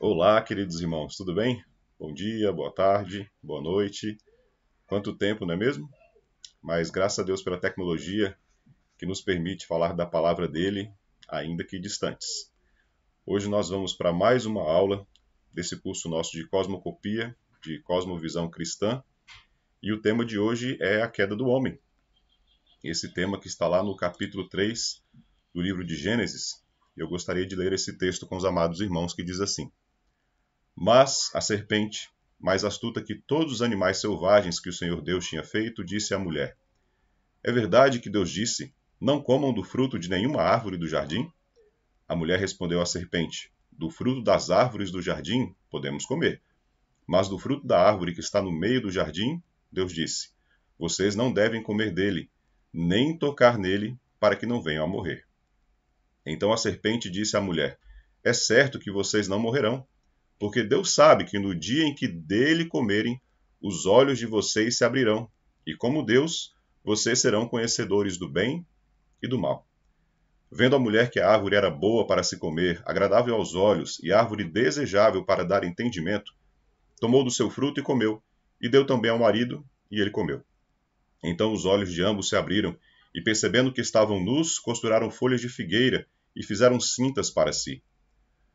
Olá, queridos irmãos, tudo bem? Bom dia, boa tarde, boa noite. Quanto tempo, não é mesmo? Mas graças a Deus pela tecnologia que nos permite falar da palavra dele, ainda que distantes. Hoje nós vamos para mais uma aula desse curso nosso de Cosmocopia, de Cosmovisão Cristã, e o tema de hoje é a queda do homem. Esse tema que está lá no capítulo 3 do livro de Gênesis. Eu gostaria de ler esse texto com os amados irmãos que diz assim: mas a serpente, mais astuta que todos os animais selvagens que o Senhor Deus tinha feito, disse à mulher: É verdade que Deus disse: Não comam do fruto de nenhuma árvore do jardim? A mulher respondeu à serpente: Do fruto das árvores do jardim podemos comer. Mas do fruto da árvore que está no meio do jardim, Deus disse: Vocês não devem comer dele, nem tocar nele, para que não venham a morrer. Então a serpente disse à mulher: É certo que vocês não morrerão porque Deus sabe que no dia em que dele comerem, os olhos de vocês se abrirão, e como Deus, vocês serão conhecedores do bem e do mal. Vendo a mulher que a árvore era boa para se comer, agradável aos olhos e árvore desejável para dar entendimento, tomou do seu fruto e comeu, e deu também ao marido, e ele comeu. Então os olhos de ambos se abriram, e percebendo que estavam nus, costuraram folhas de figueira e fizeram cintas para si.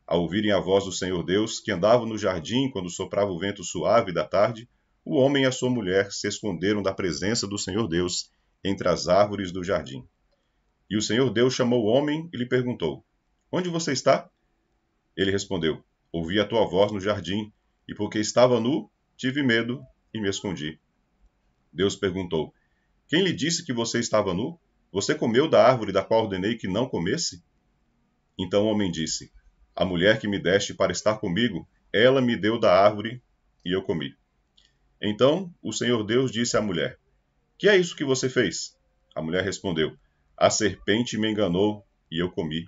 Ao ouvirem a voz do Senhor Deus, que andava no jardim quando soprava o vento suave da tarde, o homem e a sua mulher se esconderam da presença do Senhor Deus entre as árvores do jardim. E o Senhor Deus chamou o homem e lhe perguntou: Onde você está? Ele respondeu: Ouvi a tua voz no jardim, e porque estava nu, tive medo e me escondi. Deus perguntou: Quem lhe disse que você estava nu? Você comeu da árvore da qual ordenei que não comesse? Então o homem disse: a mulher que me deste para estar comigo, ela me deu da árvore e eu comi. Então o Senhor Deus disse à mulher: Que é isso que você fez? A mulher respondeu: A serpente me enganou e eu comi.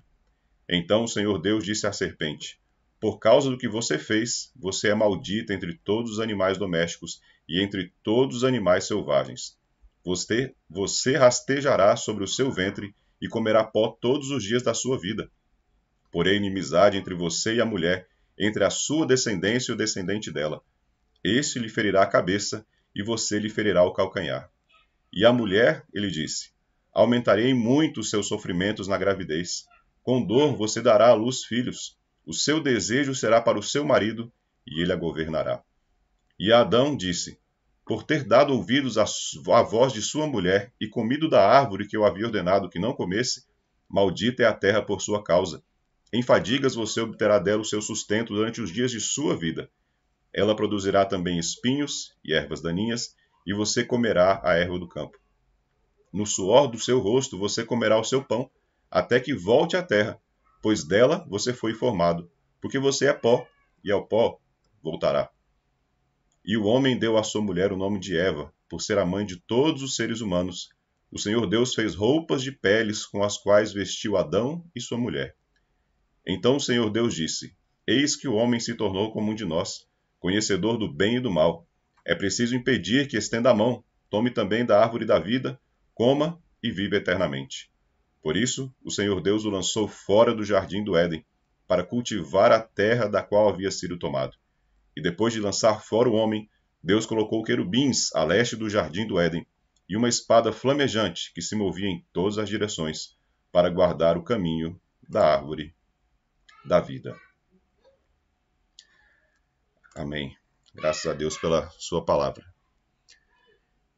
Então o Senhor Deus disse à serpente: Por causa do que você fez, você é maldita entre todos os animais domésticos e entre todos os animais selvagens. Você, você rastejará sobre o seu ventre e comerá pó todos os dias da sua vida. Porém, inimizade entre você e a mulher, entre a sua descendência e o descendente dela. Esse lhe ferirá a cabeça, e você lhe ferirá o calcanhar. E a mulher, ele disse, aumentarei muito os seus sofrimentos na gravidez. Com dor você dará à luz filhos. O seu desejo será para o seu marido, e ele a governará. E Adão disse: Por ter dado ouvidos à voz de sua mulher e comido da árvore que eu havia ordenado que não comesse, maldita é a terra por sua causa. Em fadigas você obterá dela o seu sustento durante os dias de sua vida. Ela produzirá também espinhos e ervas daninhas, e você comerá a erva do campo. No suor do seu rosto você comerá o seu pão, até que volte à terra, pois dela você foi formado, porque você é pó, e ao pó voltará. E o homem deu à sua mulher o nome de Eva, por ser a mãe de todos os seres humanos. O Senhor Deus fez roupas de peles com as quais vestiu Adão e sua mulher. Então o Senhor Deus disse: Eis que o homem se tornou como um de nós, conhecedor do bem e do mal. É preciso impedir que estenda a mão, tome também da árvore da vida, coma e viva eternamente. Por isso, o Senhor Deus o lançou fora do jardim do Éden, para cultivar a terra da qual havia sido tomado. E depois de lançar fora o homem, Deus colocou querubins a leste do jardim do Éden e uma espada flamejante que se movia em todas as direções para guardar o caminho da árvore da vida. Amém. Graças a Deus pela Sua palavra.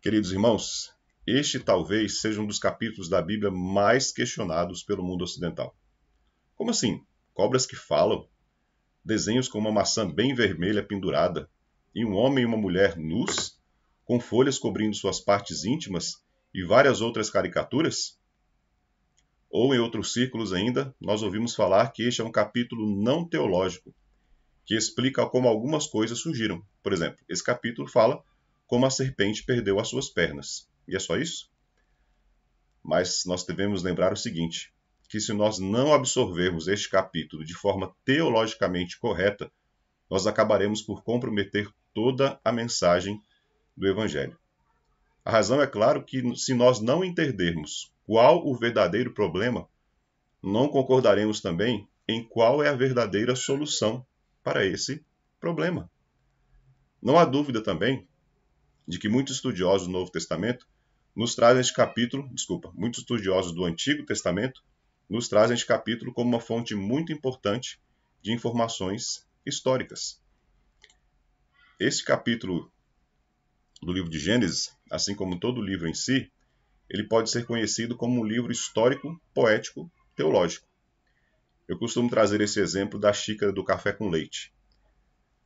Queridos irmãos, este talvez seja um dos capítulos da Bíblia mais questionados pelo mundo ocidental. Como assim? Cobras que falam? Desenhos com uma maçã bem vermelha pendurada? E um homem e uma mulher nus? Com folhas cobrindo suas partes íntimas? E várias outras caricaturas? ou em outros círculos ainda, nós ouvimos falar que este é um capítulo não teológico, que explica como algumas coisas surgiram. Por exemplo, esse capítulo fala como a serpente perdeu as suas pernas. E é só isso? Mas nós devemos lembrar o seguinte: que se nós não absorvermos este capítulo de forma teologicamente correta, nós acabaremos por comprometer toda a mensagem do Evangelho. A razão é claro que, se nós não entendermos qual o verdadeiro problema, não concordaremos também em qual é a verdadeira solução para esse problema. Não há dúvida também de que muitos estudiosos do Novo Testamento nos trazem este capítulo, desculpa, muitos estudiosos do Antigo Testamento nos trazem este capítulo como uma fonte muito importante de informações históricas. Este capítulo do livro de Gênesis, assim como todo o livro em si, ele pode ser conhecido como um livro histórico, poético, teológico. Eu costumo trazer esse exemplo da xícara do café com leite.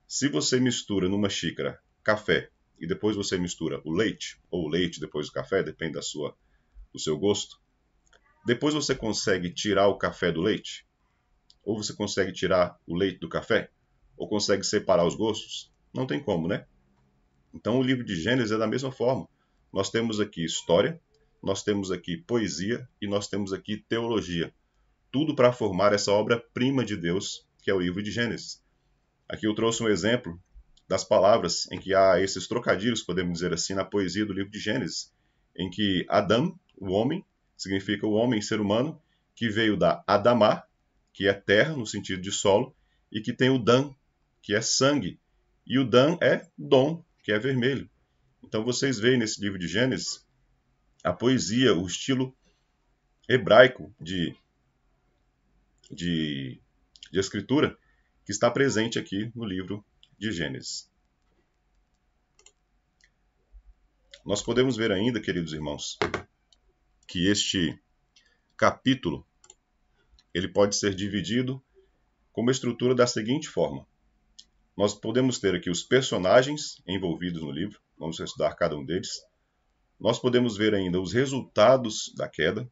Se você mistura numa xícara café e depois você mistura o leite, ou o leite depois o café, depende da sua, do seu gosto, depois você consegue tirar o café do leite? Ou você consegue tirar o leite do café? Ou consegue separar os gostos? Não tem como, né? Então o livro de Gênesis é da mesma forma. Nós temos aqui história, nós temos aqui poesia e nós temos aqui teologia. Tudo para formar essa obra-prima de Deus, que é o livro de Gênesis. Aqui eu trouxe um exemplo das palavras em que há esses trocadilhos, podemos dizer assim, na poesia do livro de Gênesis, em que Adam, o homem, significa o homem, ser humano, que veio da Adamá, que é terra no sentido de solo, e que tem o Dan, que é sangue, e o Dan é Dom, que é vermelho. Então vocês veem nesse livro de Gênesis a poesia, o estilo hebraico de, de, de escritura que está presente aqui no livro de Gênesis. Nós podemos ver ainda, queridos irmãos, que este capítulo ele pode ser dividido com uma estrutura da seguinte forma. Nós podemos ter aqui os personagens envolvidos no livro, vamos estudar cada um deles nós podemos ver ainda os resultados da queda,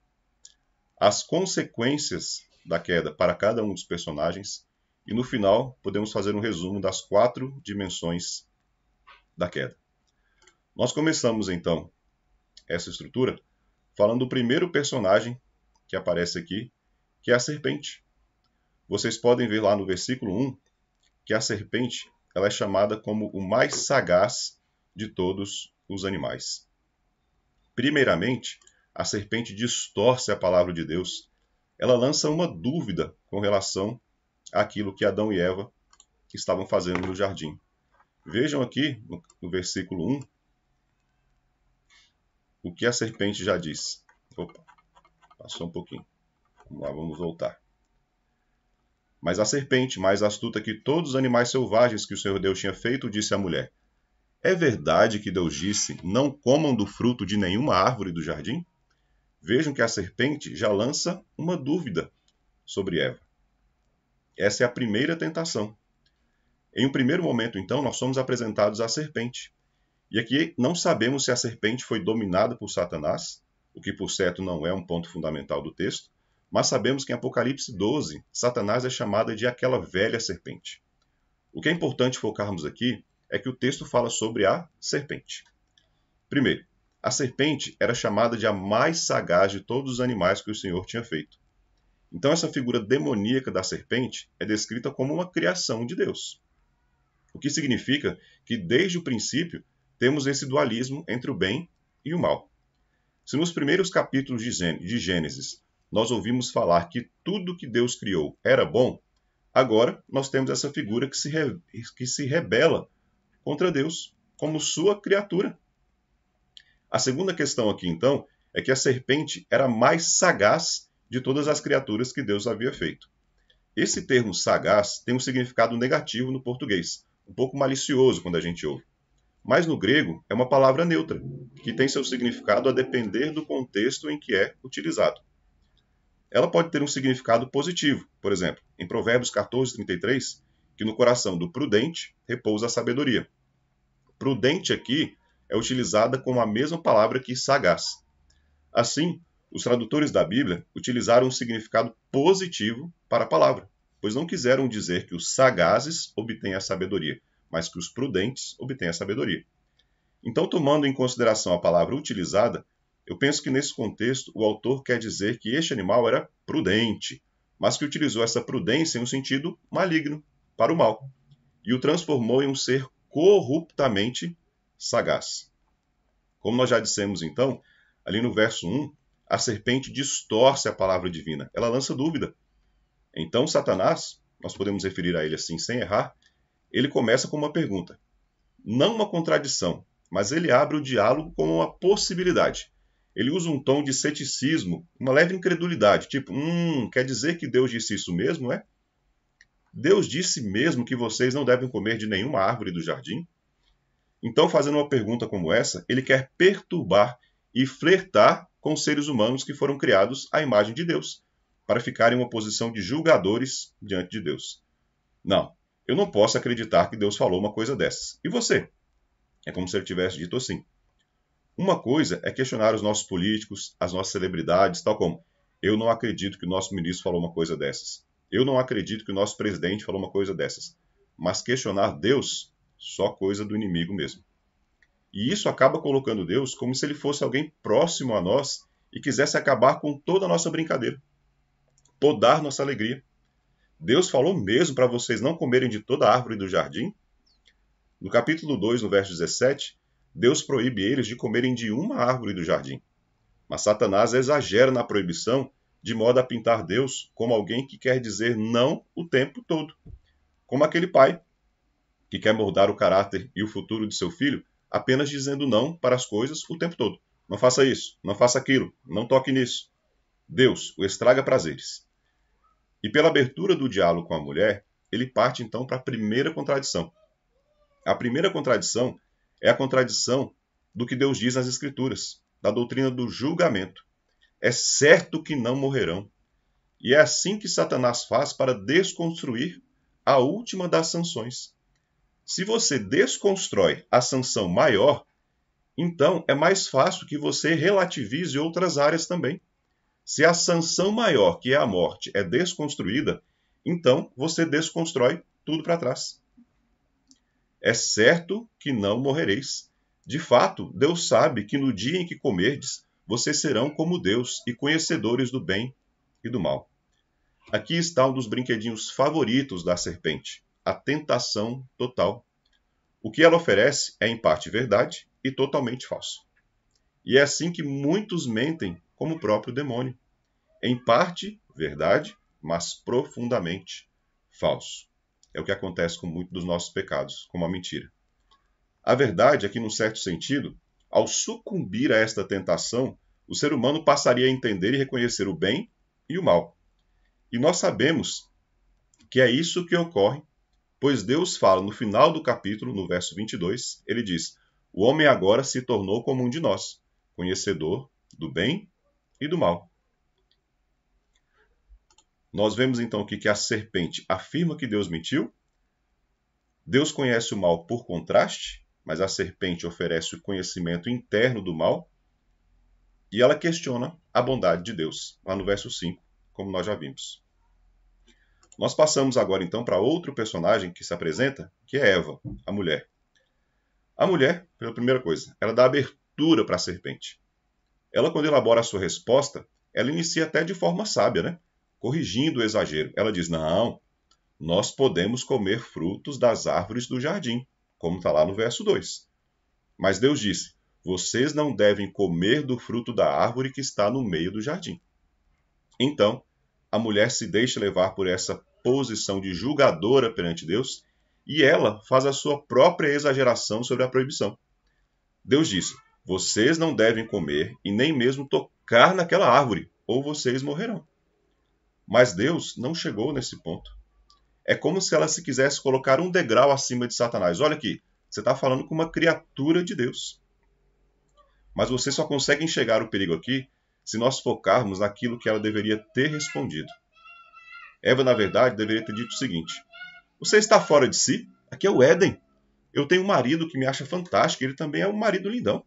as consequências da queda para cada um dos personagens, e no final podemos fazer um resumo das quatro dimensões da queda. Nós começamos então essa estrutura falando do primeiro personagem que aparece aqui, que é a serpente. Vocês podem ver lá no versículo 1 que a serpente ela é chamada como o mais sagaz de todos os animais. Primeiramente, a serpente distorce a palavra de Deus. Ela lança uma dúvida com relação àquilo que Adão e Eva estavam fazendo no jardim. Vejam aqui no, no versículo 1 o que a serpente já disse. Opa, passou um pouquinho. Vamos lá, vamos voltar. Mas a serpente, mais astuta que todos os animais selvagens que o Senhor Deus tinha feito, disse à mulher: é verdade que Deus disse: Não comam do fruto de nenhuma árvore do jardim? Vejam que a serpente já lança uma dúvida sobre Eva. Essa é a primeira tentação. Em um primeiro momento, então, nós somos apresentados à serpente. E aqui não sabemos se a serpente foi dominada por Satanás, o que por certo não é um ponto fundamental do texto, mas sabemos que em Apocalipse 12, Satanás é chamada de aquela velha serpente. O que é importante focarmos aqui é que o texto fala sobre a serpente. Primeiro, a serpente era chamada de a mais sagaz de todos os animais que o Senhor tinha feito. Então, essa figura demoníaca da serpente é descrita como uma criação de Deus. O que significa que, desde o princípio, temos esse dualismo entre o bem e o mal. Se nos primeiros capítulos de Gênesis nós ouvimos falar que tudo que Deus criou era bom, agora nós temos essa figura que se, re... que se rebela contra Deus como sua criatura. A segunda questão aqui, então, é que a serpente era mais sagaz de todas as criaturas que Deus havia feito. Esse termo sagaz tem um significado negativo no português, um pouco malicioso quando a gente ouve. Mas no grego é uma palavra neutra, que tem seu significado a depender do contexto em que é utilizado. Ela pode ter um significado positivo, por exemplo, em Provérbios 14, 33, que no coração do prudente repousa a sabedoria, Prudente aqui é utilizada com a mesma palavra que sagaz. Assim, os tradutores da Bíblia utilizaram um significado positivo para a palavra, pois não quiseram dizer que os sagazes obtêm a sabedoria, mas que os prudentes obtêm a sabedoria. Então, tomando em consideração a palavra utilizada, eu penso que nesse contexto o autor quer dizer que este animal era prudente, mas que utilizou essa prudência em um sentido maligno, para o mal, e o transformou em um ser corruptamente sagaz. Como nós já dissemos então, ali no verso 1, a serpente distorce a palavra divina, ela lança dúvida. Então, Satanás, nós podemos referir a ele assim sem errar, ele começa com uma pergunta. Não uma contradição, mas ele abre o diálogo como uma possibilidade. Ele usa um tom de ceticismo, uma leve incredulidade, tipo, hum, quer dizer que Deus disse isso mesmo, é? Deus disse mesmo que vocês não devem comer de nenhuma árvore do jardim? Então, fazendo uma pergunta como essa, ele quer perturbar e flertar com seres humanos que foram criados à imagem de Deus, para ficarem em uma posição de julgadores diante de Deus. Não, eu não posso acreditar que Deus falou uma coisa dessas. E você? É como se ele tivesse dito assim. Uma coisa é questionar os nossos políticos, as nossas celebridades, tal como eu não acredito que o nosso ministro falou uma coisa dessas. Eu não acredito que o nosso presidente falou uma coisa dessas. Mas questionar Deus, só coisa do inimigo mesmo. E isso acaba colocando Deus como se ele fosse alguém próximo a nós e quisesse acabar com toda a nossa brincadeira, podar nossa alegria. Deus falou mesmo para vocês não comerem de toda a árvore do jardim? No capítulo 2, no verso 17, Deus proíbe eles de comerem de uma árvore do jardim. Mas Satanás exagera na proibição de modo a pintar Deus como alguém que quer dizer não o tempo todo, como aquele pai que quer moldar o caráter e o futuro de seu filho apenas dizendo não para as coisas o tempo todo. Não faça isso, não faça aquilo, não toque nisso. Deus o estraga prazeres. E pela abertura do diálogo com a mulher, ele parte então para a primeira contradição. A primeira contradição é a contradição do que Deus diz nas Escrituras, da doutrina do julgamento é certo que não morrerão. E é assim que Satanás faz para desconstruir a última das sanções. Se você desconstrói a sanção maior, então é mais fácil que você relativize outras áreas também. Se a sanção maior, que é a morte, é desconstruída, então você desconstrói tudo para trás. É certo que não morrereis. De fato, Deus sabe que no dia em que comerdes, vocês serão como Deus e conhecedores do bem e do mal. Aqui está um dos brinquedinhos favoritos da serpente, a tentação total. O que ela oferece é em parte verdade e totalmente falso. E é assim que muitos mentem, como o próprio demônio. Em parte verdade, mas profundamente falso. É o que acontece com muitos dos nossos pecados, como a mentira. A verdade é que, num certo sentido, ao sucumbir a esta tentação, o ser humano passaria a entender e reconhecer o bem e o mal. E nós sabemos que é isso que ocorre, pois Deus fala no final do capítulo, no verso 22, ele diz: O homem agora se tornou como um de nós, conhecedor do bem e do mal. Nós vemos então aqui que a serpente afirma que Deus mentiu, Deus conhece o mal por contraste, mas a serpente oferece o conhecimento interno do mal e ela questiona a bondade de Deus, lá no verso 5, como nós já vimos. Nós passamos agora então para outro personagem que se apresenta, que é Eva, a mulher. A mulher, pela primeira coisa, ela dá abertura para a serpente. Ela, quando elabora a sua resposta, ela inicia até de forma sábia, né? corrigindo o exagero. Ela diz: Não, nós podemos comer frutos das árvores do jardim como está lá no verso 2. Mas Deus disse: Vocês não devem comer do fruto da árvore que está no meio do jardim. Então, a mulher se deixa levar por essa posição de julgadora perante Deus e ela faz a sua própria exageração sobre a proibição. Deus disse: Vocês não devem comer e nem mesmo tocar naquela árvore, ou vocês morrerão. Mas Deus não chegou nesse ponto. É como se ela se quisesse colocar um degrau acima de Satanás. Olha aqui, você está falando com uma criatura de Deus. Mas você só consegue enxergar o perigo aqui se nós focarmos naquilo que ela deveria ter respondido. Eva, na verdade, deveria ter dito o seguinte: Você está fora de si? Aqui é o Éden. Eu tenho um marido que me acha fantástico, ele também é um marido lindão.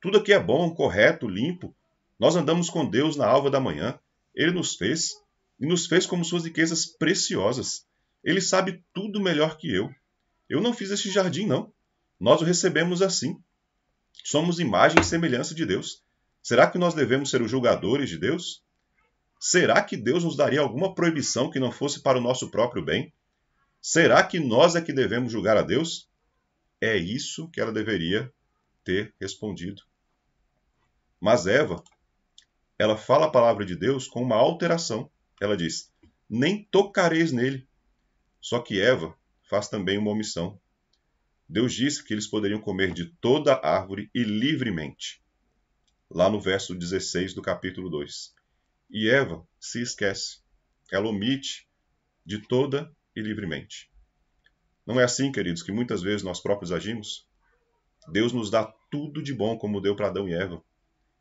Tudo aqui é bom, correto, limpo. Nós andamos com Deus na alva da manhã. Ele nos fez e nos fez como suas riquezas preciosas. Ele sabe tudo melhor que eu. Eu não fiz este jardim, não. Nós o recebemos assim. Somos imagem e semelhança de Deus. Será que nós devemos ser os julgadores de Deus? Será que Deus nos daria alguma proibição que não fosse para o nosso próprio bem? Será que nós é que devemos julgar a Deus? É isso que ela deveria ter respondido. Mas Eva, ela fala a palavra de Deus com uma alteração. Ela diz: Nem tocareis nele, só que Eva faz também uma omissão. Deus disse que eles poderiam comer de toda a árvore e livremente, lá no verso 16 do capítulo 2. E Eva se esquece, ela omite de toda e livremente. Não é assim, queridos, que muitas vezes nós próprios agimos? Deus nos dá tudo de bom como deu para Adão e Eva,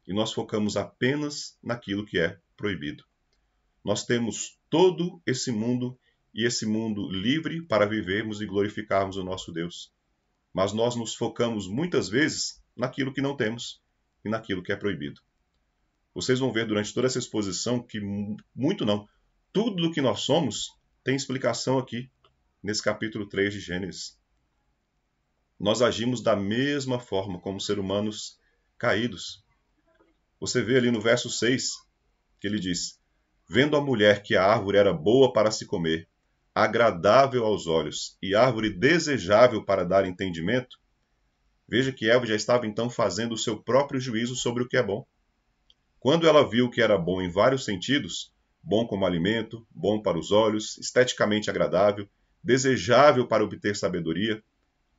e nós focamos apenas naquilo que é proibido. Nós temos todo esse mundo e esse mundo livre para vivermos e glorificarmos o nosso Deus. Mas nós nos focamos muitas vezes naquilo que não temos e naquilo que é proibido. Vocês vão ver durante toda essa exposição que muito não, tudo o que nós somos tem explicação aqui nesse capítulo 3 de Gênesis. Nós agimos da mesma forma como seres humanos caídos. Você vê ali no verso 6 que ele diz: Vendo a mulher que a árvore era boa para se comer agradável aos olhos e árvore desejável para dar entendimento, veja que Eva já estava então fazendo o seu próprio juízo sobre o que é bom. Quando ela viu que era bom em vários sentidos, bom como alimento, bom para os olhos, esteticamente agradável, desejável para obter sabedoria,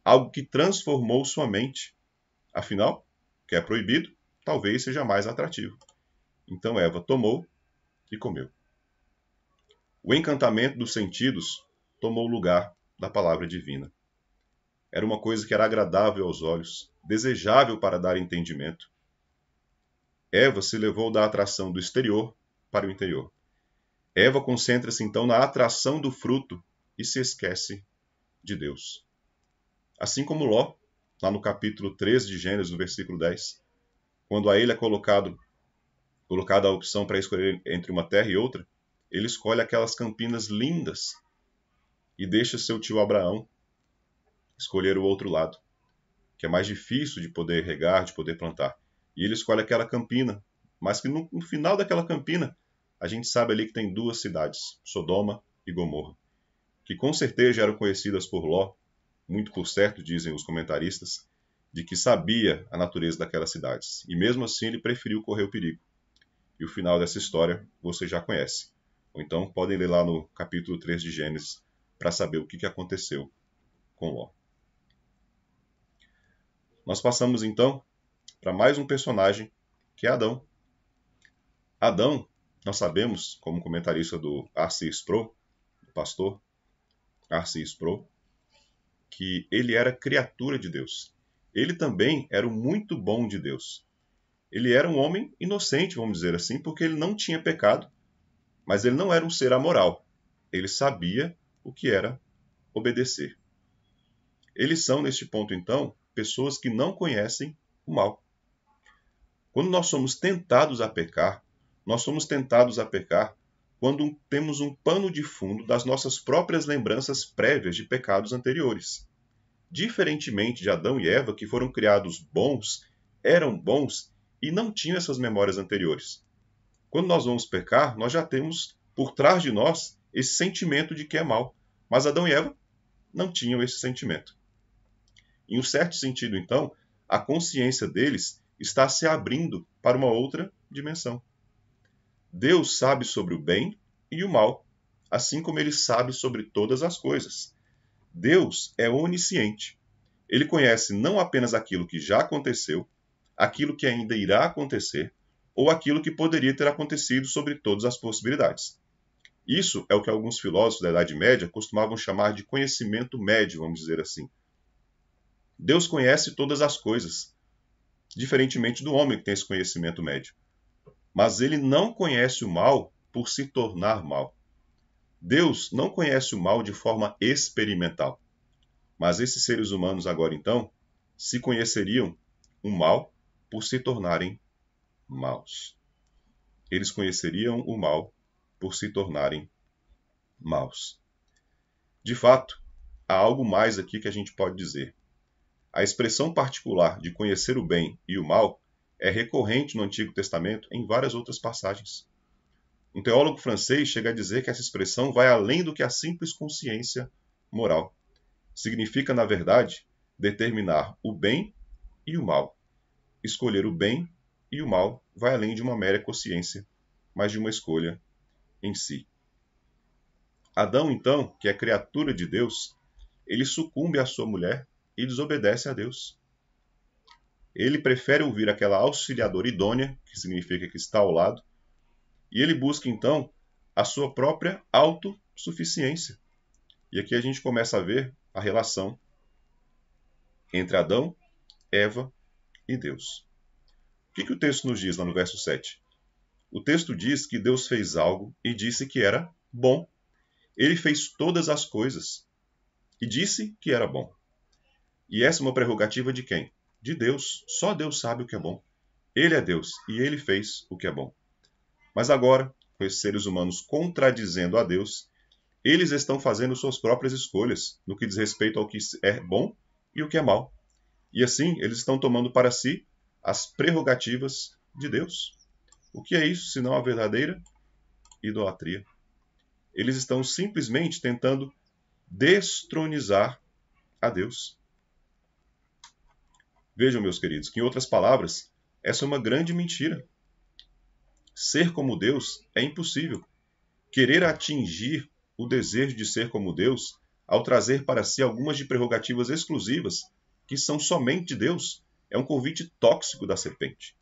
algo que transformou sua mente. Afinal, o que é proibido talvez seja mais atrativo. Então Eva tomou e comeu. O encantamento dos sentidos tomou o lugar da palavra divina. Era uma coisa que era agradável aos olhos, desejável para dar entendimento. Eva se levou da atração do exterior para o interior. Eva concentra-se então na atração do fruto e se esquece de Deus. Assim como Ló, lá no capítulo 3 de Gênesis, no versículo 10, quando a ele é colocado, colocada a opção para escolher entre uma terra e outra, ele escolhe aquelas campinas lindas e deixa seu tio Abraão escolher o outro lado, que é mais difícil de poder regar, de poder plantar. E ele escolhe aquela campina, mas que no, no final daquela campina a gente sabe ali que tem duas cidades, Sodoma e Gomorra, que com certeza eram conhecidas por Ló, muito por certo, dizem os comentaristas, de que sabia a natureza daquelas cidades, e mesmo assim ele preferiu correr o perigo. E o final dessa história você já conhece. Ou então podem ler lá no capítulo 3 de Gênesis para saber o que, aconteceu com Ló. Nós passamos então para mais um personagem que é Adão. Adão, nós sabemos, como comentarista do Arce Pro, do pastor Arce Pro, que ele era criatura de Deus. Ele também era o muito bom de Deus. Ele era um homem inocente, vamos dizer assim, porque ele não tinha pecado mas ele não era um ser amoral. Ele sabia o que era obedecer. Eles são, neste ponto, então, pessoas que não conhecem o mal. Quando nós somos tentados a pecar, nós somos tentados a pecar quando temos um pano de fundo das nossas próprias lembranças prévias de pecados anteriores. Diferentemente de Adão e Eva, que foram criados bons, eram bons e não tinham essas memórias anteriores. Quando nós vamos pecar, nós já temos por trás de nós esse sentimento de que é mal. Mas Adão e Eva não tinham esse sentimento. Em um certo sentido, então, a consciência deles está se abrindo para uma outra dimensão. Deus sabe sobre o bem e o mal, assim como ele sabe sobre todas as coisas. Deus é onisciente. Ele conhece não apenas aquilo que já aconteceu, aquilo que ainda irá acontecer, ou aquilo que poderia ter acontecido sobre todas as possibilidades. Isso é o que alguns filósofos da Idade Média costumavam chamar de conhecimento médio, vamos dizer assim. Deus conhece todas as coisas, diferentemente do homem que tem esse conhecimento médio. Mas ele não conhece o mal por se tornar mal. Deus não conhece o mal de forma experimental. Mas esses seres humanos agora então se conheceriam o mal por se tornarem maus. Eles conheceriam o mal por se tornarem maus. De fato, há algo mais aqui que a gente pode dizer. A expressão particular de conhecer o bem e o mal é recorrente no Antigo Testamento em várias outras passagens. Um teólogo francês chega a dizer que essa expressão vai além do que a simples consciência moral. Significa, na verdade, determinar o bem e o mal, escolher o bem e o mal vai além de uma mera consciência, mas de uma escolha em si. Adão, então, que é criatura de Deus, ele sucumbe à sua mulher e desobedece a Deus. Ele prefere ouvir aquela auxiliadora idônea, que significa que está ao lado, e ele busca então a sua própria autossuficiência. E aqui a gente começa a ver a relação entre Adão, Eva e Deus que, que o texto nos diz lá no verso 7? O texto diz que Deus fez algo e disse que era bom. Ele fez todas as coisas e disse que era bom. E essa é uma prerrogativa de quem? De Deus. Só Deus sabe o que é bom. Ele é Deus e ele fez o que é bom. Mas agora, com esses seres humanos contradizendo a Deus, eles estão fazendo suas próprias escolhas no que diz respeito ao que é bom e o que é mal. E assim, eles estão tomando para si as prerrogativas de Deus. O que é isso, senão a verdadeira idolatria? Eles estão simplesmente tentando destronizar a Deus. Vejam, meus queridos, que em outras palavras, essa é uma grande mentira. Ser como Deus é impossível. Querer atingir o desejo de ser como Deus ao trazer para si algumas de prerrogativas exclusivas que são somente de Deus é um convite tóxico da serpente.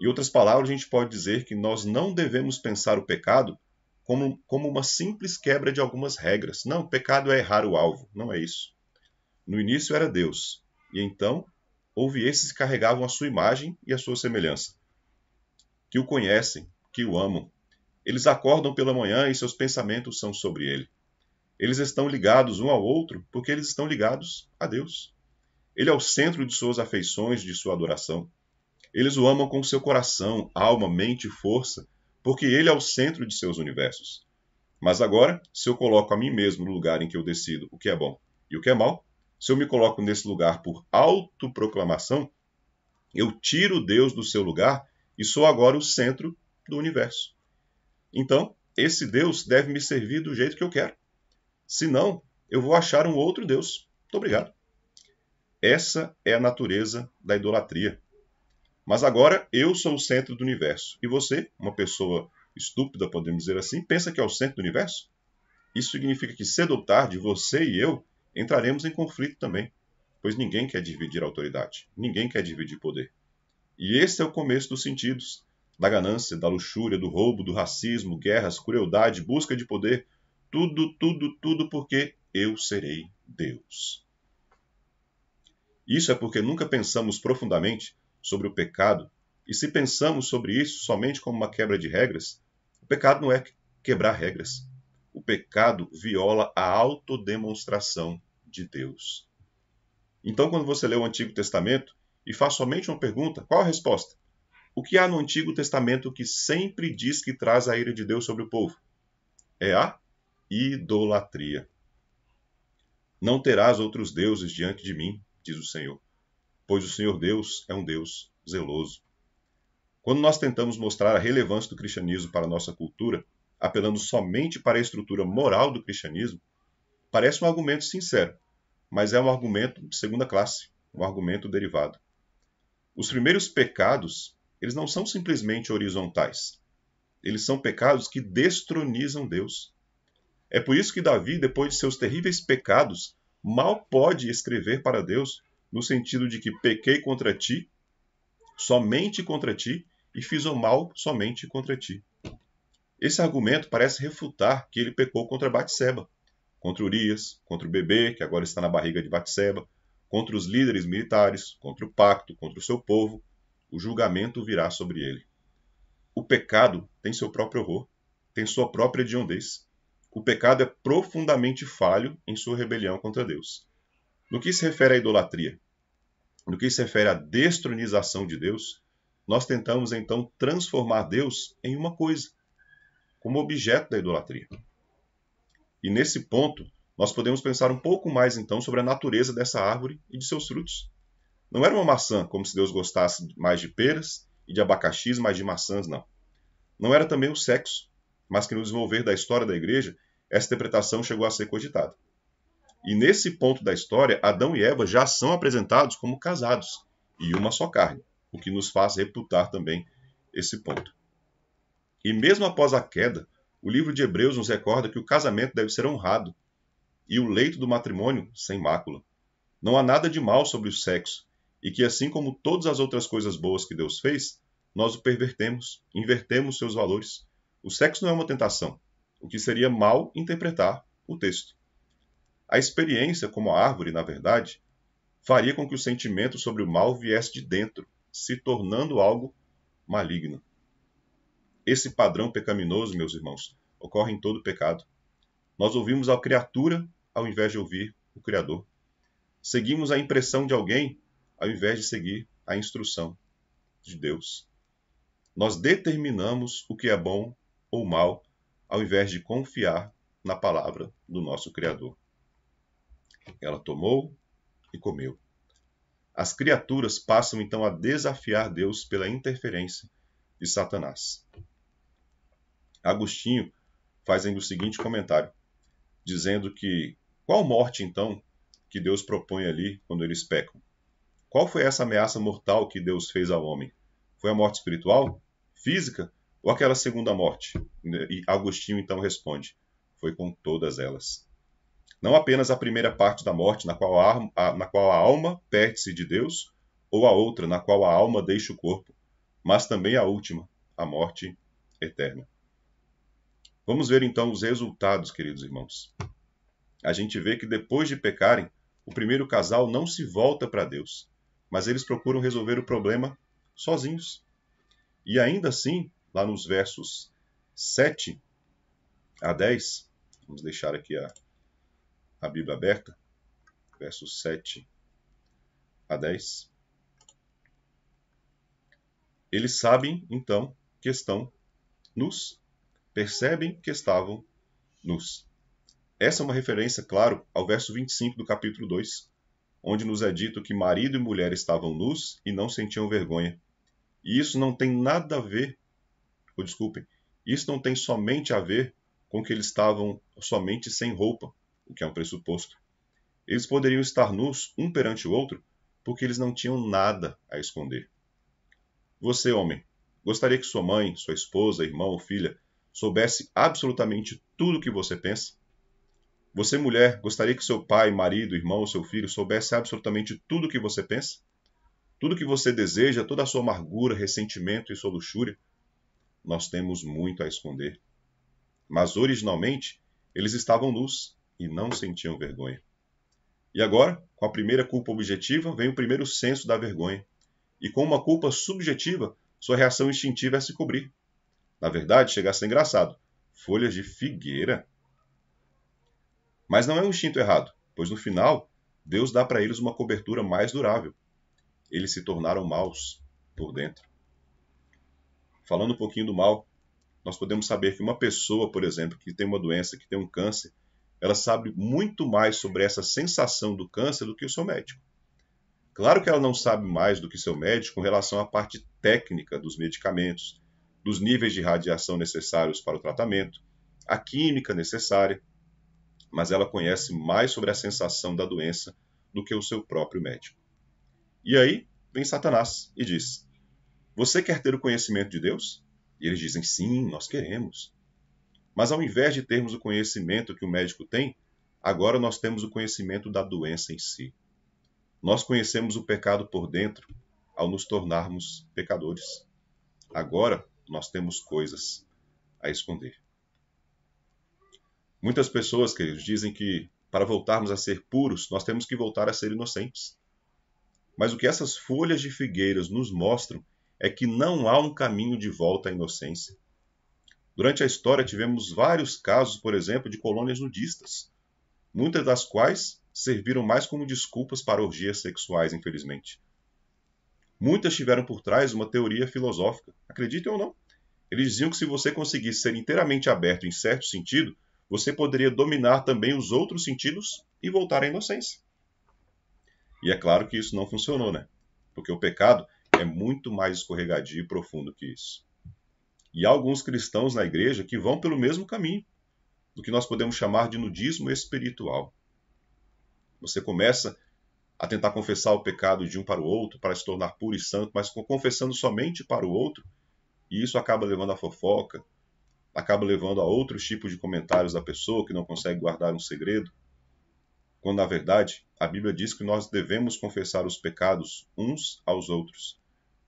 Em outras palavras, a gente pode dizer que nós não devemos pensar o pecado como, como uma simples quebra de algumas regras. Não, o pecado é errar o alvo. Não é isso. No início era Deus, e então houve esses que carregavam a sua imagem e a sua semelhança, que o conhecem, que o amam. Eles acordam pela manhã e seus pensamentos são sobre ele. Eles estão ligados um ao outro porque eles estão ligados a Deus. Ele é o centro de suas afeições, de sua adoração. Eles o amam com seu coração, alma, mente e força, porque ele é o centro de seus universos. Mas agora, se eu coloco a mim mesmo no lugar em que eu decido o que é bom e o que é mal, se eu me coloco nesse lugar por autoproclamação, eu tiro Deus do seu lugar e sou agora o centro do universo. Então, esse Deus deve me servir do jeito que eu quero. Senão, eu vou achar um outro Deus. Muito obrigado. Essa é a natureza da idolatria. Mas agora eu sou o centro do universo. E você, uma pessoa estúpida, podemos dizer assim, pensa que é o centro do universo? Isso significa que cedo ou tarde você e eu entraremos em conflito também, pois ninguém quer dividir autoridade, ninguém quer dividir poder. E esse é o começo dos sentidos, da ganância, da luxúria, do roubo, do racismo, guerras, crueldade, busca de poder, tudo, tudo, tudo porque eu serei Deus. Isso é porque nunca pensamos profundamente sobre o pecado, e se pensamos sobre isso somente como uma quebra de regras, o pecado não é quebrar regras. O pecado viola a autodemonstração de Deus. Então, quando você lê o Antigo Testamento e faz somente uma pergunta, qual a resposta? O que há no Antigo Testamento que sempre diz que traz a ira de Deus sobre o povo? É a idolatria. Não terás outros deuses diante de mim diz o Senhor. Pois o Senhor Deus é um Deus zeloso. Quando nós tentamos mostrar a relevância do cristianismo para a nossa cultura, apelando somente para a estrutura moral do cristianismo, parece um argumento sincero, mas é um argumento de segunda classe, um argumento derivado. Os primeiros pecados, eles não são simplesmente horizontais. Eles são pecados que destronizam Deus. É por isso que Davi, depois de seus terríveis pecados, mal pode escrever para Deus no sentido de que pequei contra ti, somente contra ti, e fiz o mal somente contra ti. Esse argumento parece refutar que ele pecou contra Batseba, contra Urias, contra o bebê, que agora está na barriga de Batseba, contra os líderes militares, contra o pacto, contra o seu povo. O julgamento virá sobre ele. O pecado tem seu próprio horror, tem sua própria hediondez o pecado é profundamente falho em sua rebelião contra Deus. No que se refere à idolatria, no que se refere à destronização de Deus, nós tentamos então transformar Deus em uma coisa, como objeto da idolatria. E nesse ponto, nós podemos pensar um pouco mais então sobre a natureza dessa árvore e de seus frutos. Não era uma maçã, como se Deus gostasse mais de peras e de abacaxis mais de maçãs, não. Não era também o sexo, mas que no desenvolver da história da igreja, essa interpretação chegou a ser cogitada. E nesse ponto da história, Adão e Eva já são apresentados como casados e uma só carne, o que nos faz reputar também esse ponto. E mesmo após a queda, o livro de Hebreus nos recorda que o casamento deve ser honrado e o leito do matrimônio sem mácula. Não há nada de mal sobre o sexo, e que assim como todas as outras coisas boas que Deus fez, nós o pervertemos, invertemos seus valores. O sexo não é uma tentação, o que seria mal interpretar o texto. A experiência como a árvore, na verdade, faria com que o sentimento sobre o mal viesse de dentro, se tornando algo maligno. Esse padrão pecaminoso, meus irmãos, ocorre em todo pecado. Nós ouvimos a criatura ao invés de ouvir o Criador. Seguimos a impressão de alguém ao invés de seguir a instrução de Deus. Nós determinamos o que é bom ou mal ao invés de confiar na palavra do nosso Criador. Ela tomou e comeu. As criaturas passam então a desafiar Deus pela interferência de Satanás. Agostinho faz ainda o seguinte comentário, dizendo que qual morte então que Deus propõe ali quando eles pecam? Qual foi essa ameaça mortal que Deus fez ao homem? Foi a morte espiritual? Física? ou aquela segunda morte? E Agostinho então responde: foi com todas elas. Não apenas a primeira parte da morte, na qual a, a, na qual a alma perde-se de Deus, ou a outra, na qual a alma deixa o corpo, mas também a última, a morte eterna. Vamos ver então os resultados, queridos irmãos. A gente vê que depois de pecarem, o primeiro casal não se volta para Deus, mas eles procuram resolver o problema sozinhos. E ainda assim, lá nos versos 7 a 10. Vamos deixar aqui a, a Bíblia aberta, versos 7 a 10. Eles sabem, então, que estão nus, percebem que estavam nus. Essa é uma referência, claro, ao verso 25 do capítulo 2, onde nos é dito que marido e mulher estavam nus e não sentiam vergonha. E isso não tem nada a ver ou desculpem, isso não tem somente a ver com que eles estavam somente sem roupa, o que é um pressuposto. Eles poderiam estar nus um perante o outro porque eles não tinham nada a esconder. Você, homem, gostaria que sua mãe, sua esposa, irmão ou filha soubesse absolutamente tudo o que você pensa? Você, mulher, gostaria que seu pai, marido, irmão ou seu filho soubesse absolutamente tudo o que você pensa? Tudo o que você deseja, toda a sua amargura, ressentimento e sua luxúria? nós temos muito a esconder. Mas originalmente, eles estavam nus e não sentiam vergonha. E agora, com a primeira culpa objetiva, vem o primeiro senso da vergonha. E com uma culpa subjetiva, sua reação instintiva é se cobrir. Na verdade, chega a ser engraçado. Folhas de figueira? Mas não é um instinto errado, pois no final, Deus dá para eles uma cobertura mais durável. Eles se tornaram maus por dentro falando um pouquinho do mal, nós podemos saber que uma pessoa, por exemplo, que tem uma doença, que tem um câncer, ela sabe muito mais sobre essa sensação do câncer do que o seu médico. Claro que ela não sabe mais do que seu médico com relação à parte técnica dos medicamentos, dos níveis de radiação necessários para o tratamento, a química necessária, mas ela conhece mais sobre a sensação da doença do que o seu próprio médico. E aí vem Satanás e diz: você quer ter o conhecimento de Deus? E eles dizem: Sim, nós queremos. Mas ao invés de termos o conhecimento que o médico tem, agora nós temos o conhecimento da doença em si. Nós conhecemos o pecado por dentro ao nos tornarmos pecadores. Agora nós temos coisas a esconder. Muitas pessoas, queridos, dizem que para voltarmos a ser puros, nós temos que voltar a ser inocentes. Mas o que essas folhas de figueiras nos mostram é que não há um caminho de volta à inocência. Durante a história tivemos vários casos, por exemplo, de colônias nudistas, muitas das quais serviram mais como desculpas para orgias sexuais, infelizmente. Muitas tiveram por trás uma teoria filosófica, acreditem ou não. Eles diziam que se você conseguisse ser inteiramente aberto em certo sentido, você poderia dominar também os outros sentidos e voltar à inocência. E é claro que isso não funcionou, né? Porque o pecado é muito mais escorregadio e profundo que isso. E há alguns cristãos na igreja que vão pelo mesmo caminho, do que nós podemos chamar de nudismo espiritual. Você começa a tentar confessar o pecado de um para o outro, para se tornar puro e santo, mas confessando somente para o outro, e isso acaba levando à fofoca, acaba levando a outros tipos de comentários da pessoa que não consegue guardar um segredo, quando na verdade a Bíblia diz que nós devemos confessar os pecados uns aos outros.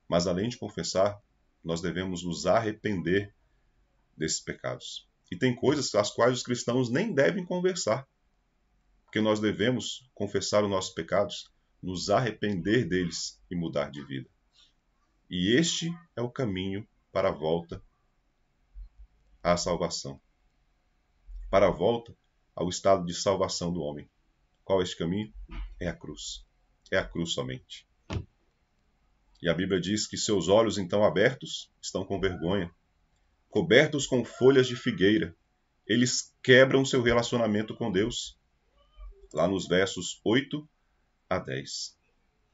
Mas além de confessar, nós devemos nos arrepender desses pecados. E tem coisas às quais os cristãos nem devem conversar, porque nós devemos confessar os nossos pecados, nos arrepender deles e mudar de vida. E este é o caminho para a volta à salvação, para a volta ao estado de salvação do homem. Qual é este caminho? É a cruz. É a cruz somente. E a Bíblia diz que seus olhos, então abertos, estão com vergonha, cobertos com folhas de figueira. Eles quebram seu relacionamento com Deus. Lá nos versos 8 a 10.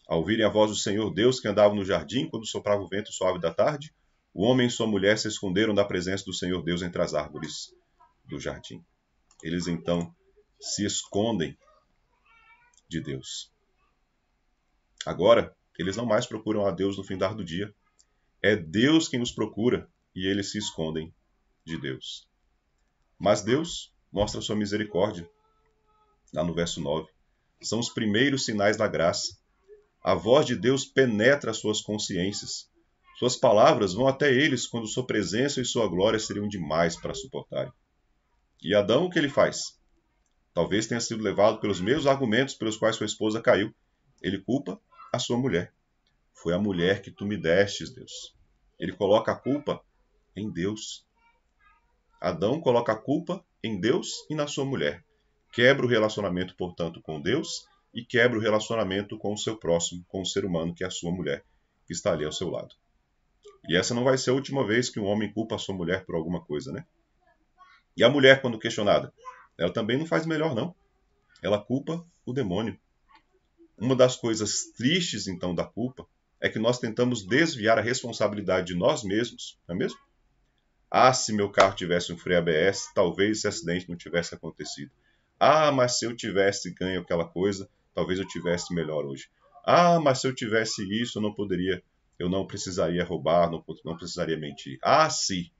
Ao ouvirem a voz do Senhor Deus que andava no jardim quando soprava o vento suave da tarde, o homem e sua mulher se esconderam da presença do Senhor Deus entre as árvores do jardim. Eles então se escondem de Deus. Agora, eles não mais procuram a Deus no fim do dia. É Deus quem os procura e eles se escondem de Deus. Mas Deus mostra sua misericórdia. Lá no verso 9. São os primeiros sinais da graça. A voz de Deus penetra suas consciências. Suas palavras vão até eles quando sua presença e sua glória seriam demais para suportarem. E Adão, o que ele faz? Talvez tenha sido levado pelos mesmos argumentos pelos quais sua esposa caiu. Ele culpa a sua mulher. Foi a mulher que tu me destes, Deus. Ele coloca a culpa em Deus. Adão coloca a culpa em Deus e na sua mulher. Quebra o relacionamento, portanto, com Deus e quebra o relacionamento com o seu próximo, com o ser humano que é a sua mulher, que está ali ao seu lado. E essa não vai ser a última vez que um homem culpa a sua mulher por alguma coisa, né? E a mulher, quando questionada, ela também não faz melhor, não. Ela culpa o demônio. Uma das coisas tristes, então, da culpa é que nós tentamos desviar a responsabilidade de nós mesmos, não é mesmo? Ah, se meu carro tivesse um freio ABS, talvez esse acidente não tivesse acontecido. Ah, mas se eu tivesse ganho aquela coisa, talvez eu tivesse melhor hoje. Ah, mas se eu tivesse isso, eu não poderia, eu não precisaria roubar, não, não precisaria mentir. Ah, se.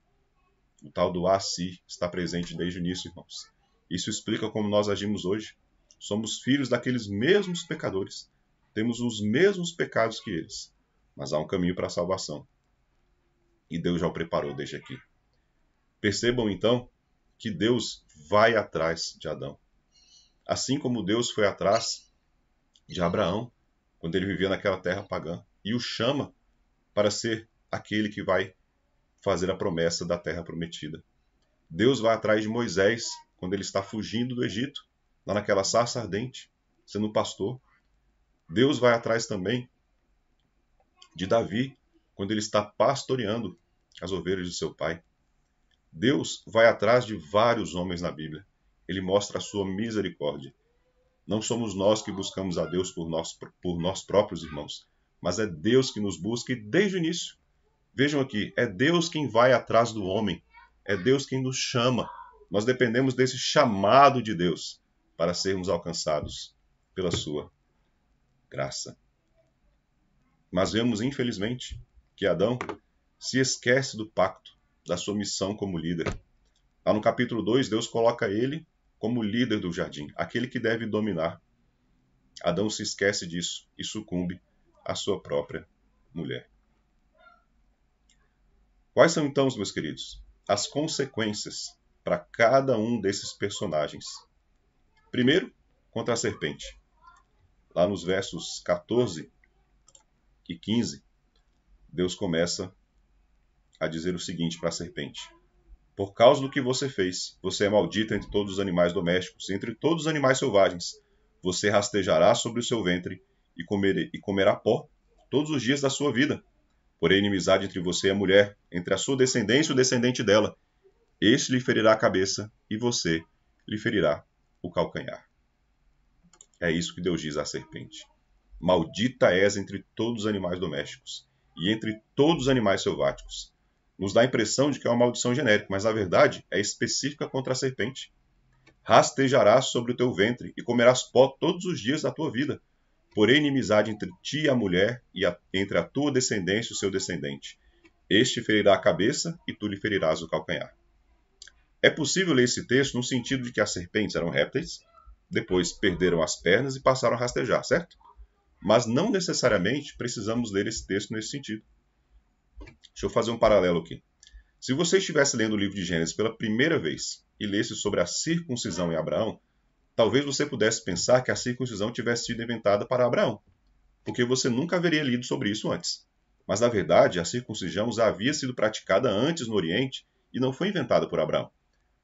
O tal do ah, se está presente desde o início, irmãos. Isso explica como nós agimos hoje somos filhos daqueles mesmos pecadores, temos os mesmos pecados que eles, mas há um caminho para a salvação. E Deus já o preparou desde aqui. Percebam então que Deus vai atrás de Adão. Assim como Deus foi atrás de Abraão, quando ele vivia naquela terra pagã, e o chama para ser aquele que vai fazer a promessa da terra prometida. Deus vai atrás de Moisés quando ele está fugindo do Egito lá naquela sarça ardente, sendo pastor. Deus vai atrás também de Davi quando ele está pastoreando as ovelhas de seu pai. Deus vai atrás de vários homens na Bíblia. Ele mostra a sua misericórdia. Não somos nós que buscamos a Deus por nós, por nós próprios, irmãos, mas é Deus que nos busca e desde o início. Vejam aqui, é Deus quem vai atrás do homem, é Deus quem nos chama. Nós dependemos desse chamado de Deus para sermos alcançados pela sua graça. Mas vemos, infelizmente, que Adão se esquece do pacto, da sua missão como líder. Lá no capítulo 2, Deus coloca ele como líder do jardim, aquele que deve dominar. Adão se esquece disso e sucumbe à sua própria mulher. Quais são então, meus queridos, as consequências para cada um desses personagens Primeiro, contra a serpente. Lá nos versos 14 e 15, Deus começa a dizer o seguinte para a serpente: Por causa do que você fez, você é maldita entre todos os animais domésticos, entre todos os animais selvagens. Você rastejará sobre o seu ventre e, comer, e comerá pó todos os dias da sua vida. Porém, inimizade entre você e a mulher, entre a sua descendência e o descendente dela. Este lhe ferirá a cabeça, e você lhe ferirá o calcanhar. É isso que Deus diz à serpente: Maldita és entre todos os animais domésticos e entre todos os animais selváticos. Nos dá a impressão de que é uma maldição genérica, mas na verdade é específica contra a serpente. Rastejarás sobre o teu ventre e comerás pó todos os dias da tua vida. Porém, inimizade entre ti e a mulher, e a, entre a tua descendência e o seu descendente. Este ferirá a cabeça, e tu lhe ferirás o calcanhar. É possível ler esse texto no sentido de que as serpentes eram répteis, depois perderam as pernas e passaram a rastejar, certo? Mas não necessariamente precisamos ler esse texto nesse sentido. Deixa eu fazer um paralelo aqui. Se você estivesse lendo o livro de Gênesis pela primeira vez e lesse sobre a circuncisão em Abraão, talvez você pudesse pensar que a circuncisão tivesse sido inventada para Abraão, porque você nunca haveria lido sobre isso antes. Mas na verdade, a circuncisão já havia sido praticada antes no Oriente e não foi inventada por Abraão.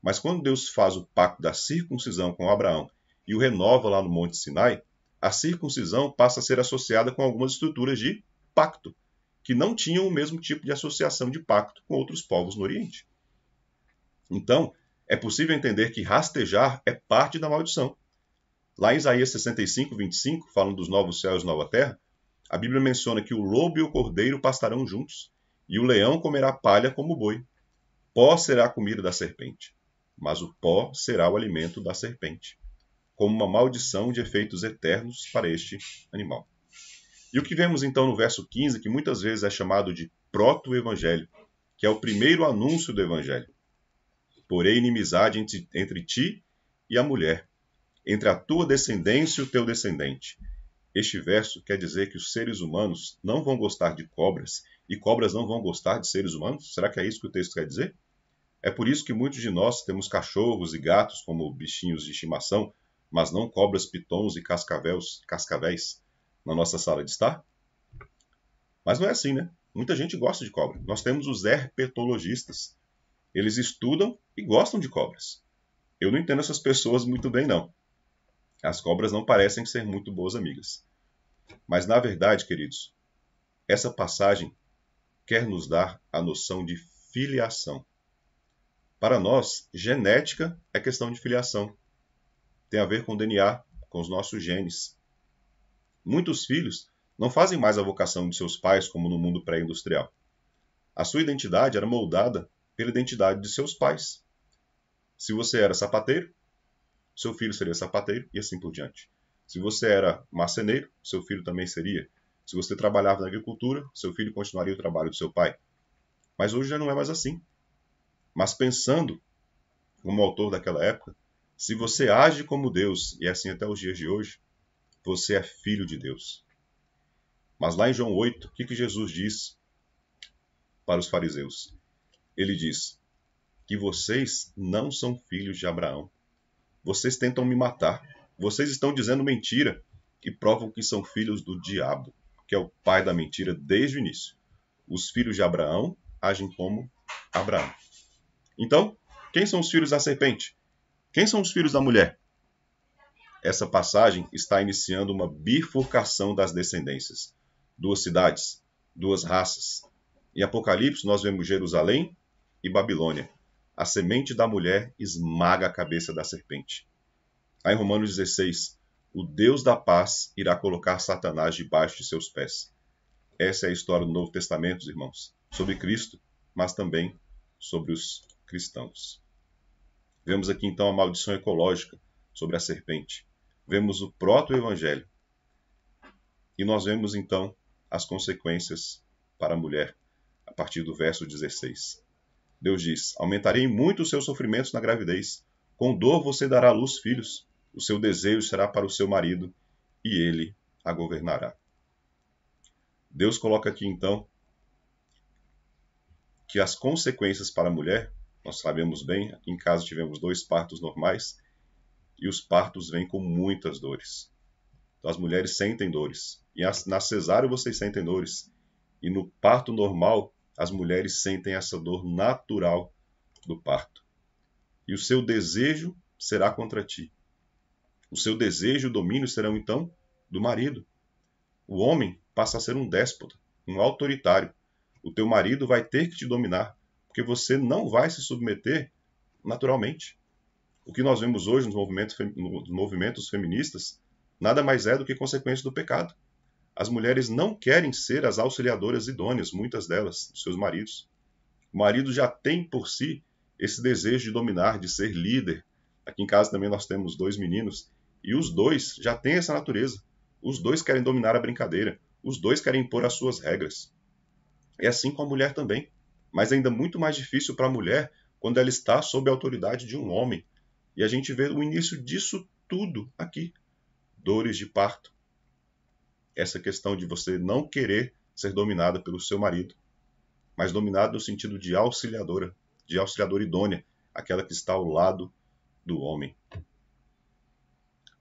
Mas quando Deus faz o pacto da circuncisão com Abraão e o renova lá no Monte Sinai, a circuncisão passa a ser associada com algumas estruturas de pacto, que não tinham o mesmo tipo de associação de pacto com outros povos no Oriente. Então, é possível entender que rastejar é parte da maldição. Lá em Isaías 65, 25, falando dos novos céus e nova terra, a Bíblia menciona que o lobo e o cordeiro pastarão juntos, e o leão comerá palha como o boi. Pó será a comida da serpente mas o pó será o alimento da serpente, como uma maldição de efeitos eternos para este animal. E o que vemos então no verso 15, que muitas vezes é chamado de proto-evangelho, que é o primeiro anúncio do evangelho. Porém, inimizade entre, entre ti e a mulher, entre a tua descendência e o teu descendente. Este verso quer dizer que os seres humanos não vão gostar de cobras e cobras não vão gostar de seres humanos? Será que é isso que o texto quer dizer? É por isso que muitos de nós temos cachorros e gatos como bichinhos de estimação, mas não cobras, pitons e cascavéis, cascavéis na nossa sala de estar? Mas não é assim, né? Muita gente gosta de cobra. Nós temos os herpetologistas. Eles estudam e gostam de cobras. Eu não entendo essas pessoas muito bem, não. As cobras não parecem ser muito boas amigas. Mas, na verdade, queridos, essa passagem quer nos dar a noção de filiação. Para nós, genética é questão de filiação. Tem a ver com o DNA, com os nossos genes. Muitos filhos não fazem mais a vocação de seus pais como no mundo pré-industrial. A sua identidade era moldada pela identidade de seus pais. Se você era sapateiro, seu filho seria sapateiro e assim por diante. Se você era marceneiro, seu filho também seria. Se você trabalhava na agricultura, seu filho continuaria o trabalho do seu pai. Mas hoje já não é mais assim. Mas pensando como autor daquela época, se você age como Deus, e é assim até os dias de hoje, você é filho de Deus. Mas lá em João 8, o que, que Jesus diz para os fariseus? Ele diz que vocês não são filhos de Abraão. Vocês tentam me matar. Vocês estão dizendo mentira e provam que são filhos do diabo, que é o pai da mentira desde o início. Os filhos de Abraão agem como Abraão. Então, quem são os filhos da serpente? Quem são os filhos da mulher? Essa passagem está iniciando uma bifurcação das descendências. Duas cidades, duas raças. Em Apocalipse, nós vemos Jerusalém e Babilônia. A semente da mulher esmaga a cabeça da serpente. Aí, em Romanos 16, o Deus da paz irá colocar Satanás debaixo de seus pés. Essa é a história do Novo Testamento, irmãos, sobre Cristo, mas também sobre os cristãos. Vemos aqui então a maldição ecológica sobre a serpente. Vemos o proto-evangelho. E nós vemos então as consequências para a mulher, a partir do verso 16. Deus diz: Aumentarei muito os seus sofrimentos na gravidez. Com dor você dará à luz filhos. O seu desejo será para o seu marido, e ele a governará. Deus coloca aqui então que as consequências para a mulher nós sabemos bem, aqui em casa tivemos dois partos normais e os partos vêm com muitas dores. Então as mulheres sentem dores. E na cesárea vocês sentem dores. E no parto normal, as mulheres sentem essa dor natural do parto. E o seu desejo será contra ti. O seu desejo e o domínio serão então do marido. O homem passa a ser um déspota, um autoritário. O teu marido vai ter que te dominar porque você não vai se submeter naturalmente. O que nós vemos hoje nos movimentos, nos movimentos feministas nada mais é do que consequência do pecado. As mulheres não querem ser as auxiliadoras idôneas, muitas delas, dos seus maridos. O marido já tem por si esse desejo de dominar, de ser líder. Aqui em casa também nós temos dois meninos e os dois já têm essa natureza. Os dois querem dominar a brincadeira, os dois querem impor as suas regras. É assim com a mulher também mas ainda muito mais difícil para a mulher quando ela está sob a autoridade de um homem. E a gente vê o início disso tudo aqui: dores de parto. Essa questão de você não querer ser dominada pelo seu marido, mas dominada no sentido de auxiliadora, de auxiliadora idônea, aquela que está ao lado do homem.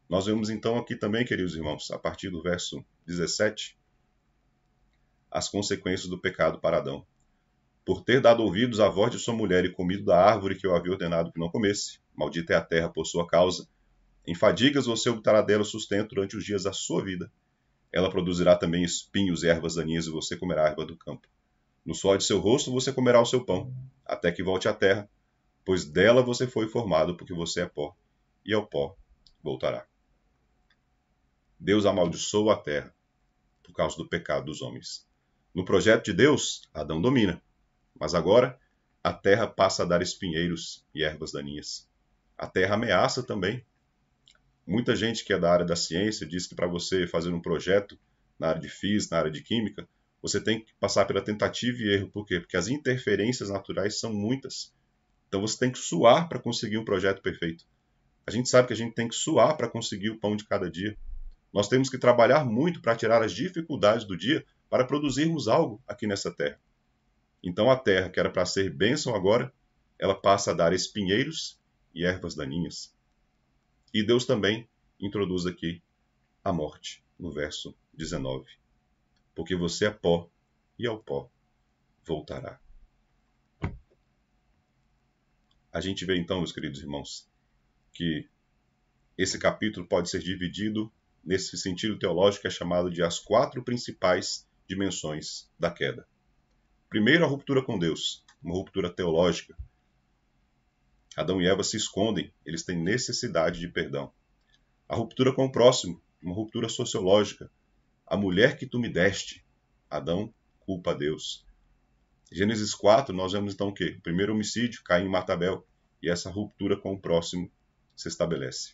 Nós vemos então aqui também, queridos irmãos, a partir do verso 17, as consequências do pecado para Adão por ter dado ouvidos à voz de sua mulher e comido da árvore que eu havia ordenado que não comesse. Maldita é a terra por sua causa. Em fadigas você obterá dela sustento durante os dias da sua vida. Ela produzirá também espinhos e ervas daninhas e você comerá a erva do campo. No suor de seu rosto você comerá o seu pão, até que volte à terra, pois dela você foi formado, porque você é pó, e ao pó voltará. Deus amaldiçoou a terra por causa do pecado dos homens. No projeto de Deus, Adão domina. Mas agora a terra passa a dar espinheiros e ervas daninhas. A terra ameaça também. Muita gente que é da área da ciência diz que para você fazer um projeto na área de física, na área de química, você tem que passar pela tentativa e erro. Por quê? Porque as interferências naturais são muitas. Então você tem que suar para conseguir um projeto perfeito. A gente sabe que a gente tem que suar para conseguir o pão de cada dia. Nós temos que trabalhar muito para tirar as dificuldades do dia para produzirmos algo aqui nessa terra. Então a terra, que era para ser bênção agora, ela passa a dar espinheiros e ervas daninhas. E Deus também introduz aqui a morte, no verso 19. Porque você é pó, e ao pó voltará. A gente vê então, meus queridos irmãos, que esse capítulo pode ser dividido nesse sentido teológico que é chamado de as quatro principais dimensões da queda. Primeiro, a ruptura com Deus, uma ruptura teológica. Adão e Eva se escondem, eles têm necessidade de perdão. A ruptura com o próximo, uma ruptura sociológica. A mulher que tu me deste, Adão culpa a Deus. Gênesis 4, nós vemos então o quê? O primeiro homicídio, Caim e Martabel e essa ruptura com o próximo se estabelece.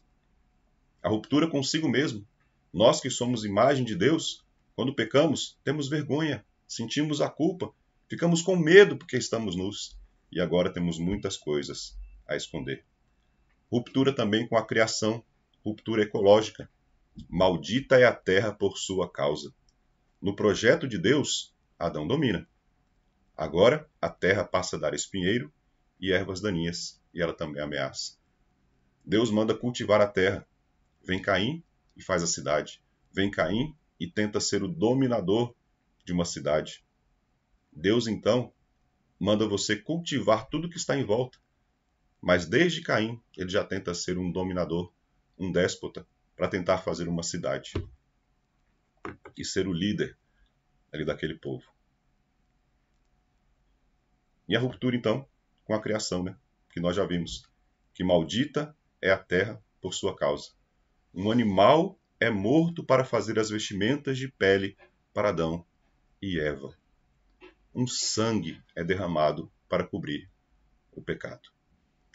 A ruptura consigo mesmo. Nós que somos imagem de Deus, quando pecamos, temos vergonha, sentimos a culpa Ficamos com medo porque estamos nus e agora temos muitas coisas a esconder. Ruptura também com a criação, ruptura ecológica. Maldita é a terra por sua causa. No projeto de Deus, Adão domina. Agora a terra passa a dar espinheiro e ervas daninhas, e ela também ameaça. Deus manda cultivar a terra. Vem Caim e faz a cidade. Vem Caim e tenta ser o dominador de uma cidade. Deus então manda você cultivar tudo que está em volta. Mas desde Caim, ele já tenta ser um dominador, um déspota, para tentar fazer uma cidade e ser o líder ali daquele povo. E a ruptura então com a criação, né? Que nós já vimos que maldita é a terra por sua causa. Um animal é morto para fazer as vestimentas de pele para Adão e Eva um sangue é derramado para cobrir o pecado.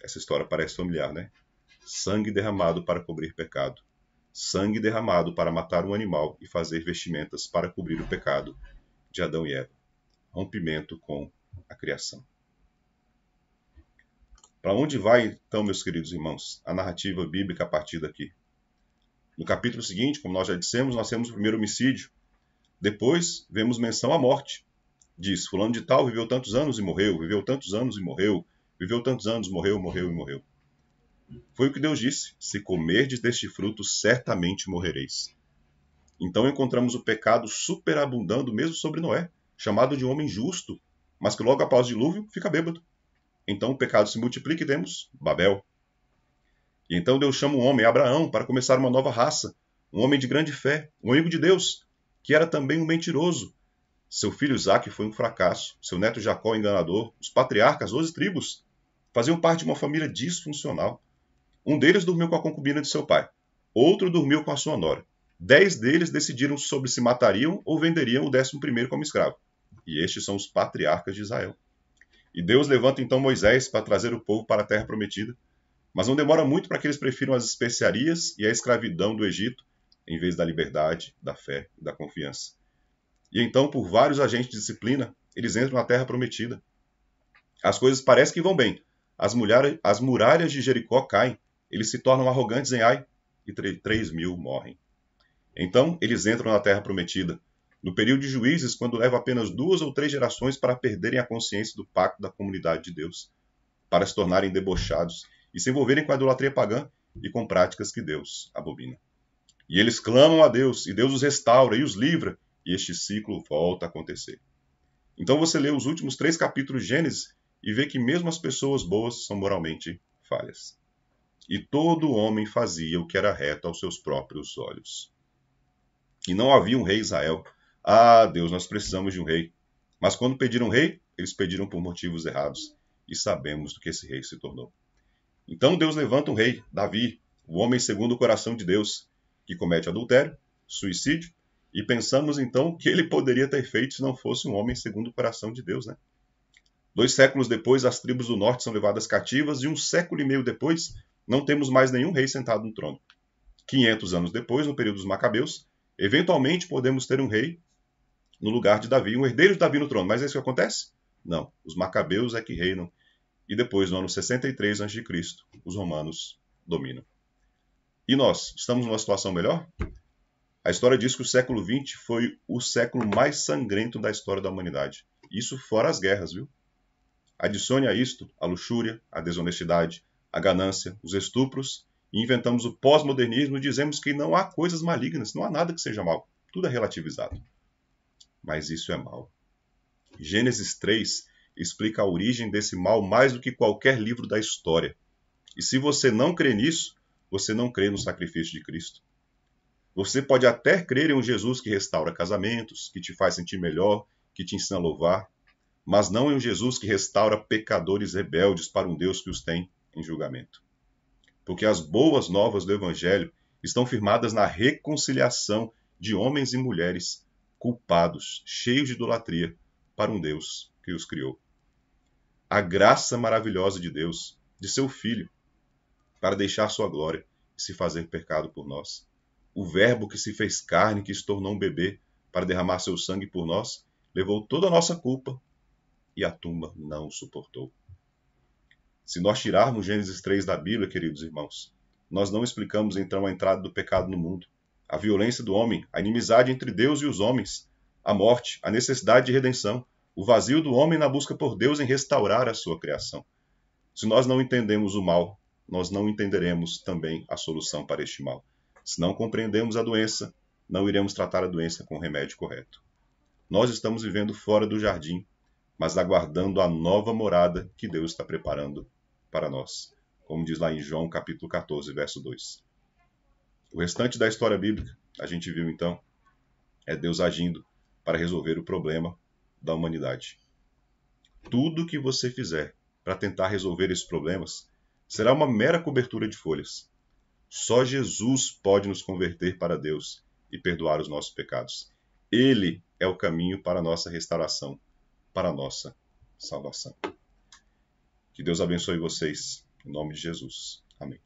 Essa história parece familiar, né? Sangue derramado para cobrir pecado. Sangue derramado para matar um animal e fazer vestimentas para cobrir o pecado de Adão e Eva. Rompimento com a criação. Para onde vai, então, meus queridos irmãos, a narrativa bíblica a partir daqui? No capítulo seguinte, como nós já dissemos, nós temos o primeiro homicídio. Depois, vemos menção à morte diz: Fulano de Tal viveu tantos anos e morreu, viveu tantos anos e morreu, viveu tantos anos, morreu, morreu e morreu. Foi o que Deus disse: Se comerdes deste fruto, certamente morrereis. Então encontramos o pecado superabundando mesmo sobre Noé, chamado de homem justo, mas que logo após o dilúvio fica bêbado. Então o pecado se multiplica e temos Babel. E então Deus chama um homem, Abraão, para começar uma nova raça, um homem de grande fé, um amigo de Deus, que era também um mentiroso, seu filho Isaac foi um fracasso, seu neto Jacó enganador, os patriarcas, 12 tribos, faziam parte de uma família disfuncional. Um deles dormiu com a concubina de seu pai, outro dormiu com a sua nora. Dez deles decidiram sobre se matariam ou venderiam o décimo primeiro como escravo. E estes são os patriarcas de Israel. E Deus levanta então Moisés para trazer o povo para a terra prometida, mas não demora muito para que eles prefiram as especiarias e a escravidão do Egito, em vez da liberdade, da fé e da confiança. E então, por vários agentes de disciplina, eles entram na Terra Prometida. As coisas parecem que vão bem. As, mulher, as muralhas de Jericó caem, eles se tornam arrogantes em Ai, e 3 mil morrem. Então, eles entram na Terra Prometida, no período de juízes, quando leva apenas duas ou três gerações para perderem a consciência do pacto da comunidade de Deus, para se tornarem debochados e se envolverem com a idolatria pagã e com práticas que Deus abomina. E eles clamam a Deus, e Deus os restaura e os livra, e este ciclo volta a acontecer. Então você lê os últimos três capítulos de Gênesis e vê que mesmo as pessoas boas são moralmente falhas. E todo homem fazia o que era reto aos seus próprios olhos. E não havia um rei Israel. Ah, Deus, nós precisamos de um rei. Mas quando pediram um rei, eles pediram por motivos errados. E sabemos do que esse rei se tornou. Então Deus levanta um rei, Davi, o homem segundo o coração de Deus, que comete adultério, suicídio e pensamos então o que ele poderia ter feito se não fosse um homem segundo o coração de Deus, né? Dois séculos depois, as tribos do norte são levadas cativas, e um século e meio depois, não temos mais nenhum rei sentado no trono. 500 anos depois, no período dos Macabeus, eventualmente podemos ter um rei no lugar de Davi, um herdeiro de Davi no trono. Mas é isso que acontece? Não. Os Macabeus é que reinam. E depois, no ano 63 a.C., os romanos dominam. E nós, estamos numa situação melhor? A história diz que o século XX foi o século mais sangrento da história da humanidade. Isso fora as guerras, viu? Adicione a isto a luxúria, a desonestidade, a ganância, os estupros, e inventamos o pós-modernismo e dizemos que não há coisas malignas, não há nada que seja mal. Tudo é relativizado. Mas isso é mal. Gênesis 3 explica a origem desse mal mais do que qualquer livro da história. E se você não crê nisso, você não crê no sacrifício de Cristo. Você pode até crer em um Jesus que restaura casamentos, que te faz sentir melhor, que te ensina a louvar, mas não em um Jesus que restaura pecadores rebeldes para um Deus que os tem em julgamento. Porque as boas novas do Evangelho estão firmadas na reconciliação de homens e mulheres culpados, cheios de idolatria, para um Deus que os criou. A graça maravilhosa de Deus, de seu Filho, para deixar sua glória e se fazer pecado por nós o Verbo que se fez carne, que se tornou um bebê para derramar seu sangue por nós, levou toda a nossa culpa e a tumba não o suportou. Se nós tirarmos Gênesis 3 da Bíblia, queridos irmãos, nós não explicamos então a entrada do pecado no mundo, a violência do homem, a inimizade entre Deus e os homens, a morte, a necessidade de redenção, o vazio do homem na busca por Deus em restaurar a sua criação. Se nós não entendemos o mal, nós não entenderemos também a solução para este mal. Se não compreendemos a doença, não iremos tratar a doença com o remédio correto. Nós estamos vivendo fora do jardim, mas aguardando a nova morada que Deus está preparando para nós, como diz lá em João capítulo 14, verso 2. O restante da história bíblica, a gente viu então, é Deus agindo para resolver o problema da humanidade. Tudo o que você fizer para tentar resolver esses problemas será uma mera cobertura de folhas. Só Jesus pode nos converter para Deus e perdoar os nossos pecados. Ele é o caminho para a nossa restauração, para a nossa salvação. Que Deus abençoe vocês, em nome de Jesus. Amém.